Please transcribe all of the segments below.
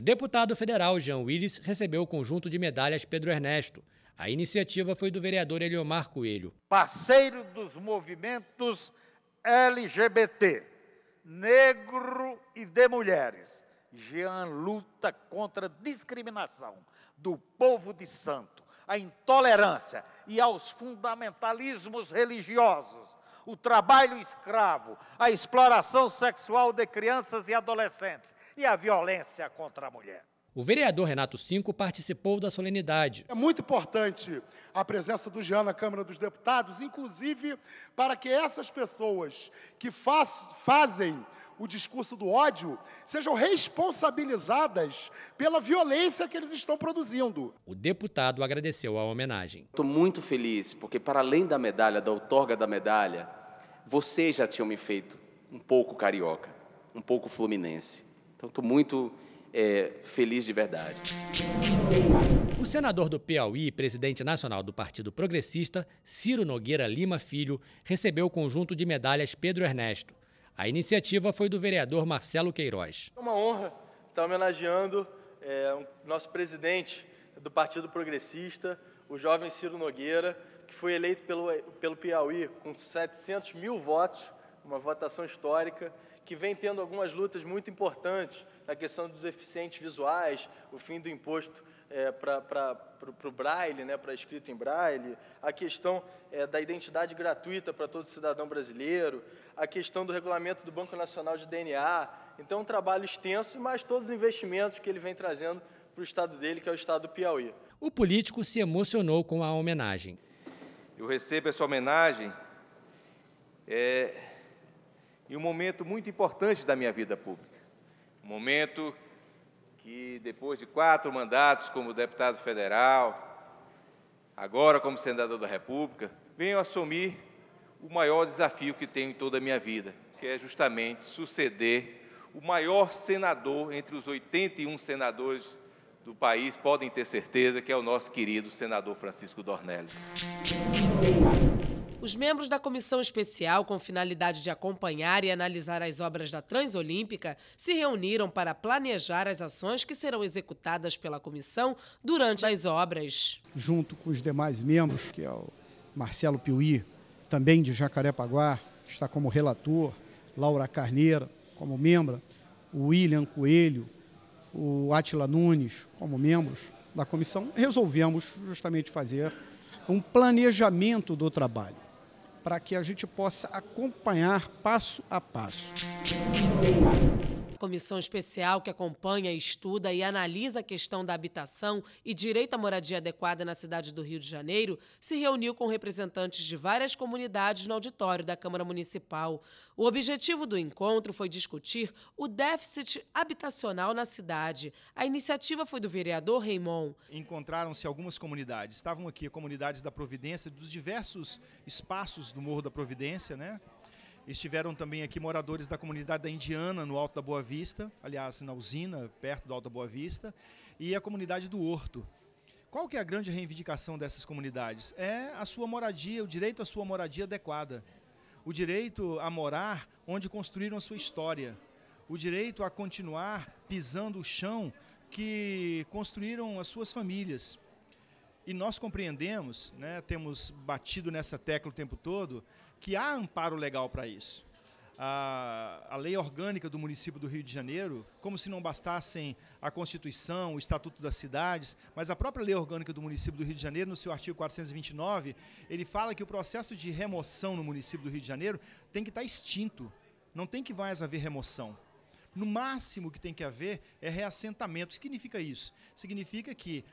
O deputado federal Jean Willis recebeu o conjunto de medalhas Pedro Ernesto. A iniciativa foi do vereador Eliomar Coelho. Parceiro dos movimentos LGBT, negro e de mulheres, Jean luta contra a discriminação do povo de santo, a intolerância e aos fundamentalismos religiosos, o trabalho escravo, a exploração sexual de crianças e adolescentes e a violência contra a mulher. O vereador Renato Cinco participou da solenidade. É muito importante a presença do Jean na Câmara dos Deputados, inclusive para que essas pessoas que faz, fazem o discurso do ódio sejam responsabilizadas pela violência que eles estão produzindo. O deputado agradeceu a homenagem. Estou muito feliz, porque para além da medalha, da outorga da medalha, vocês já tinham me feito um pouco carioca, um pouco fluminense. Então, estou muito é, feliz de verdade. O senador do Piauí e presidente nacional do Partido Progressista, Ciro Nogueira Lima Filho, recebeu o conjunto de medalhas Pedro Ernesto. A iniciativa foi do vereador Marcelo Queiroz. É uma honra estar homenageando é, o nosso presidente do Partido Progressista, o jovem Ciro Nogueira, que foi eleito pelo, pelo Piauí com 700 mil votos, uma votação histórica, que vem tendo algumas lutas muito importantes na questão dos deficientes visuais, o fim do imposto é, para o braille, né, para escrito em braille, a questão é, da identidade gratuita para todo cidadão brasileiro, a questão do regulamento do Banco Nacional de DNA. Então, é um trabalho extenso, mas todos os investimentos que ele vem trazendo para o estado dele, que é o estado do Piauí. O político se emocionou com a homenagem. Eu recebo essa homenagem é, e um momento muito importante da minha vida pública. Um momento que, depois de quatro mandatos como deputado federal, agora como senador da República, venho assumir o maior desafio que tenho em toda a minha vida, que é justamente suceder o maior senador entre os 81 senadores do país, podem ter certeza que é o nosso querido senador Francisco Dornelles. Os membros da comissão especial, com finalidade de acompanhar e analisar as obras da Transolímpica, se reuniram para planejar as ações que serão executadas pela comissão durante as obras. Junto com os demais membros, que é o Marcelo Piuí, também de Jacarepaguá, que está como relator, Laura Carneira como membro, o William Coelho, o Atila Nunes como membros da comissão, resolvemos justamente fazer um planejamento do trabalho para que a gente possa acompanhar passo a passo comissão especial que acompanha, estuda e analisa a questão da habitação e direito à moradia adequada na cidade do Rio de Janeiro se reuniu com representantes de várias comunidades no auditório da Câmara Municipal. O objetivo do encontro foi discutir o déficit habitacional na cidade. A iniciativa foi do vereador Reimon. Encontraram-se algumas comunidades. Estavam aqui comunidades da Providência, dos diversos espaços do Morro da Providência, né? Estiveram também aqui moradores da comunidade da Indiana, no Alto da Boa Vista, aliás, na usina, perto do Alto da Boa Vista, e a comunidade do Horto. Qual que é a grande reivindicação dessas comunidades? É a sua moradia, o direito à sua moradia adequada. O direito a morar onde construíram a sua história. O direito a continuar pisando o chão que construíram as suas famílias. E nós compreendemos, né, temos batido nessa tecla o tempo todo, que há amparo legal para isso. A, a, lei orgânica do município do Rio de Janeiro, como se não bastassem a Constituição, o Estatuto das Cidades, mas a própria lei orgânica do município do Rio de Janeiro, no seu artigo 429, ele fala que o processo de remoção no município do Rio de Janeiro tem que estar tá extinto, não tem que mais haver remoção. No máximo que tem que haver é reassentamento. O que significa isso? Significa que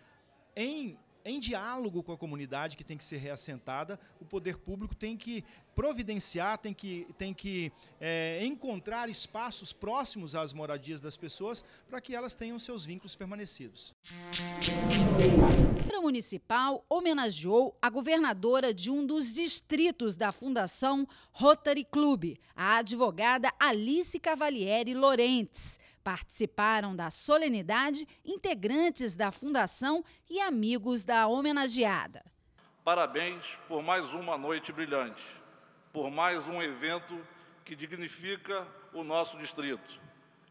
em em diálogo com a comunidade que tem que ser reassentada, o poder público tem que providenciar, tem que, tem que é, encontrar espaços próximos às moradias das pessoas para que elas tenham seus vínculos permanecidos. A Municipal homenageou a governadora de um dos distritos da Fundação Rotary Club, a advogada Alice Cavalieri Lorentes. Participaram da solenidade integrantes da fundação e amigos da homenageada. Parabéns por mais uma noite brilhante, por mais um evento que dignifica o nosso distrito.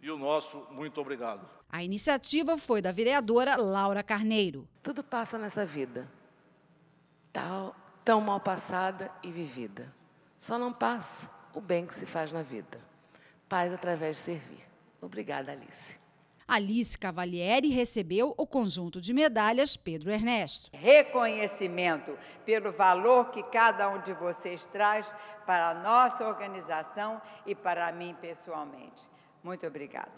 E o nosso muito obrigado. A iniciativa foi da vereadora Laura Carneiro. Tudo passa nessa vida, tão, tão mal passada e vivida. Só não passa o bem que se faz na vida. Paz através de servir. Obrigada, Alice. Alice Cavalieri recebeu o conjunto de medalhas Pedro Ernesto. Reconhecimento pelo valor que cada um de vocês traz para a nossa organização e para mim pessoalmente. Muito obrigada.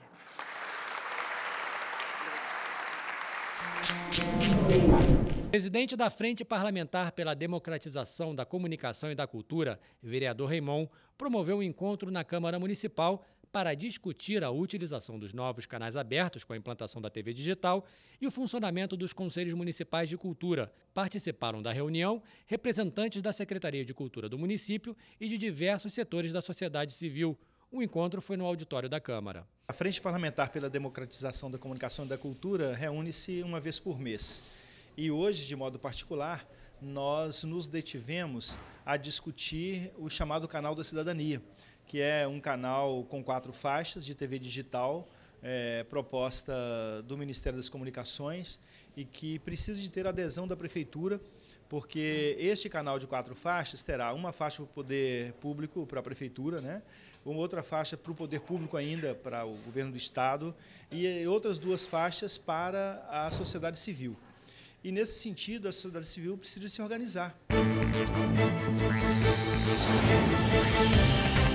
Presidente da Frente Parlamentar pela Democratização da Comunicação e da Cultura, vereador Raimond promoveu um encontro na Câmara Municipal para discutir a utilização dos novos canais abertos com a implantação da TV digital e o funcionamento dos conselhos municipais de cultura. Participaram da reunião representantes da Secretaria de Cultura do município e de diversos setores da sociedade civil. O encontro foi no auditório da Câmara. A Frente Parlamentar pela Democratização da Comunicação e da Cultura reúne-se uma vez por mês. E hoje, de modo particular, nós nos detivemos a discutir o chamado Canal da Cidadania, que é um canal com quatro faixas de TV digital, é, proposta do Ministério das Comunicações e que precisa de ter adesão da Prefeitura, porque este canal de quatro faixas terá uma faixa para o poder público, para a Prefeitura, né? uma outra faixa para o poder público ainda, para o governo do Estado, e outras duas faixas para a sociedade civil. E nesse sentido, a sociedade civil precisa se organizar. Música